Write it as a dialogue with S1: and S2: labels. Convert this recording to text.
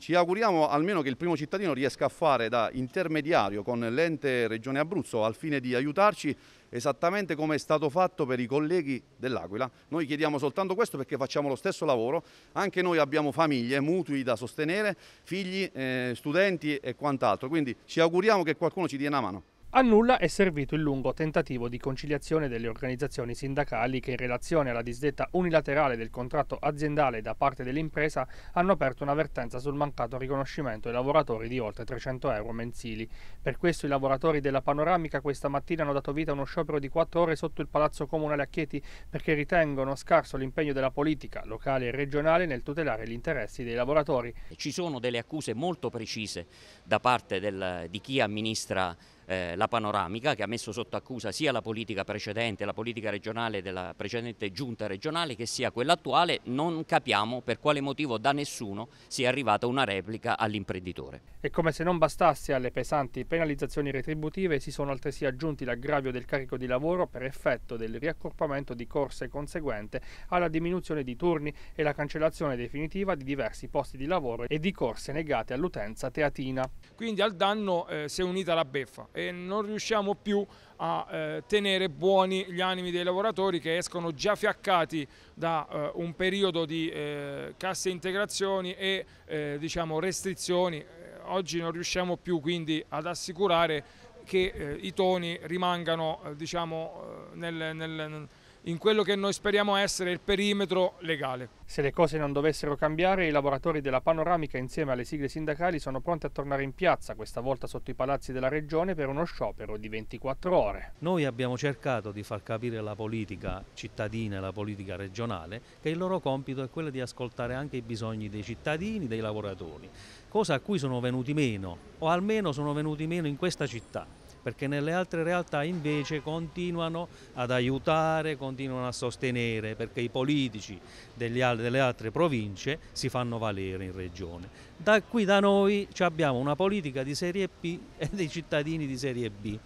S1: Ci auguriamo almeno che il primo cittadino riesca a fare da intermediario con l'ente Regione Abruzzo al fine di aiutarci esattamente come è stato fatto per i colleghi dell'Aquila. Noi chiediamo soltanto questo perché facciamo lo stesso lavoro, anche noi abbiamo famiglie, mutui da sostenere, figli, eh, studenti e quant'altro, quindi ci auguriamo che qualcuno ci dia una mano.
S2: A nulla è servito il lungo tentativo di conciliazione delle organizzazioni sindacali che in relazione alla disdetta unilaterale del contratto aziendale da parte dell'impresa hanno aperto un'avvertenza sul mancato riconoscimento ai lavoratori di oltre 300 euro mensili. Per questo i lavoratori della Panoramica questa mattina hanno dato vita a uno sciopero di 4 ore sotto il Palazzo Comunale a Chieti perché ritengono scarso l'impegno della politica locale e regionale nel tutelare gli interessi dei lavoratori.
S3: Ci sono delle accuse molto precise da parte del, di chi amministra eh, la panoramica che ha messo sotto accusa sia la politica precedente, la politica regionale della precedente giunta regionale che sia quella attuale, non capiamo per quale motivo da nessuno sia arrivata una replica all'imprenditore.
S2: E come se non bastasse alle pesanti penalizzazioni retributive si sono altresì aggiunti l'aggravio del carico di lavoro per effetto del riaccorpamento di corse conseguente alla diminuzione di turni e la cancellazione definitiva di diversi posti di lavoro
S4: e di corse negate all'utenza teatina. Quindi al danno eh, si è unita la beffa e non riusciamo più a eh, tenere buoni gli animi dei lavoratori che escono già fiaccati da eh, un periodo di eh, casse integrazioni e eh, diciamo restrizioni. Eh, oggi non riusciamo più quindi ad assicurare che eh, i toni rimangano diciamo, nel, nel in quello che noi speriamo essere il perimetro legale.
S2: Se le cose non dovessero cambiare, i lavoratori della panoramica insieme alle sigle sindacali sono pronti a tornare in piazza, questa volta sotto i palazzi della regione, per uno sciopero di 24 ore.
S5: Noi abbiamo cercato di far capire alla politica cittadina e alla politica regionale che il loro compito è quello di ascoltare anche i bisogni dei cittadini, dei lavoratori, cosa a cui sono venuti meno, o almeno sono venuti meno in questa città perché nelle altre realtà invece continuano ad aiutare, continuano a sostenere, perché i politici degli, delle altre province si fanno valere in regione. Da qui da noi abbiamo una politica di serie P e dei cittadini di serie B.